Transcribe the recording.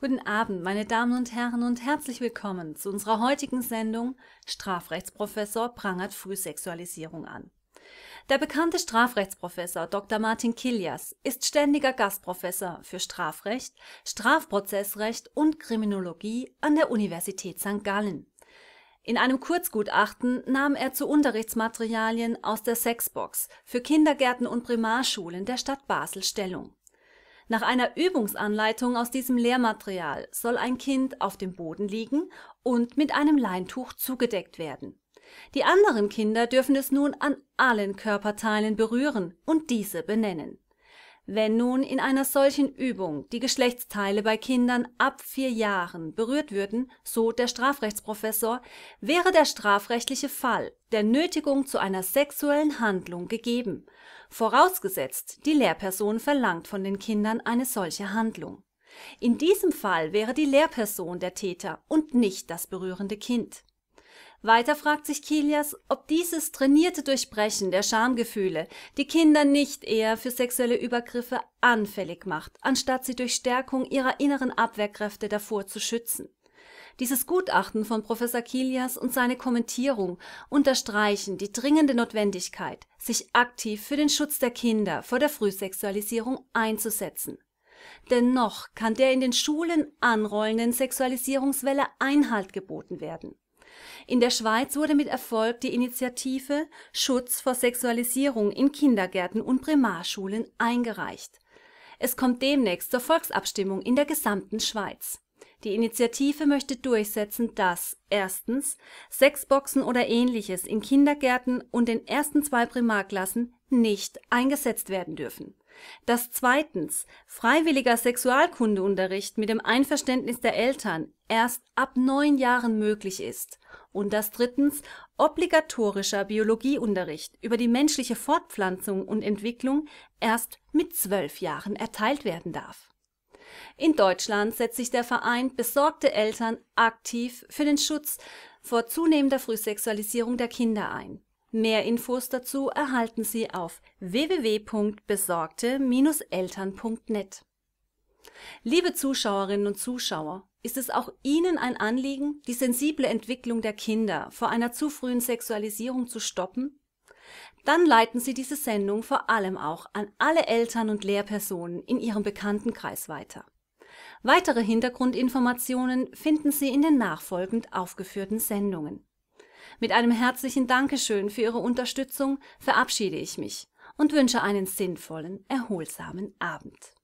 Guten Abend, meine Damen und Herren, und herzlich willkommen zu unserer heutigen Sendung Strafrechtsprofessor prangert Frühsexualisierung an. Der bekannte Strafrechtsprofessor Dr. Martin Kilias ist ständiger Gastprofessor für Strafrecht, Strafprozessrecht und Kriminologie an der Universität St. Gallen. In einem Kurzgutachten nahm er zu Unterrichtsmaterialien aus der Sexbox für Kindergärten und Primarschulen der Stadt Basel Stellung. Nach einer Übungsanleitung aus diesem Lehrmaterial soll ein Kind auf dem Boden liegen und mit einem Leintuch zugedeckt werden. Die anderen Kinder dürfen es nun an allen Körperteilen berühren und diese benennen wenn nun in einer solchen Übung die Geschlechtsteile bei Kindern ab vier Jahren berührt würden, so der Strafrechtsprofessor, wäre der strafrechtliche Fall der Nötigung zu einer sexuellen Handlung gegeben, vorausgesetzt die Lehrperson verlangt von den Kindern eine solche Handlung. In diesem Fall wäre die Lehrperson der Täter und nicht das berührende Kind weiter fragt sich Kilias, ob dieses trainierte Durchbrechen der Schamgefühle die Kinder nicht eher für sexuelle Übergriffe anfällig macht, anstatt sie durch Stärkung ihrer inneren Abwehrkräfte davor zu schützen. Dieses Gutachten von Professor Kilias und seine Kommentierung unterstreichen die dringende Notwendigkeit, sich aktiv für den Schutz der Kinder vor der Frühsexualisierung einzusetzen. Dennoch kann der in den Schulen anrollenden Sexualisierungswelle Einhalt geboten werden. In der Schweiz wurde mit Erfolg die Initiative Schutz vor Sexualisierung in Kindergärten und Primarschulen eingereicht. Es kommt demnächst zur Volksabstimmung in der gesamten Schweiz. Die Initiative möchte durchsetzen, dass erstens Sexboxen oder ähnliches in Kindergärten und den ersten zwei Primarklassen nicht eingesetzt werden dürfen dass zweitens freiwilliger Sexualkundeunterricht mit dem Einverständnis der Eltern erst ab neun Jahren möglich ist und dass drittens obligatorischer Biologieunterricht über die menschliche Fortpflanzung und Entwicklung erst mit zwölf Jahren erteilt werden darf. In Deutschland setzt sich der Verein Besorgte Eltern aktiv für den Schutz vor zunehmender Frühsexualisierung der Kinder ein Mehr Infos dazu erhalten Sie auf www.besorgte-eltern.net. Liebe Zuschauerinnen und Zuschauer, ist es auch Ihnen ein Anliegen, die sensible Entwicklung der Kinder vor einer zu frühen Sexualisierung zu stoppen? Dann leiten Sie diese Sendung vor allem auch an alle Eltern und Lehrpersonen in Ihrem Bekanntenkreis weiter. Weitere Hintergrundinformationen finden Sie in den nachfolgend aufgeführten Sendungen mit einem herzlichen Dankeschön für Ihre Unterstützung verabschiede ich mich und wünsche einen sinnvollen, erholsamen Abend.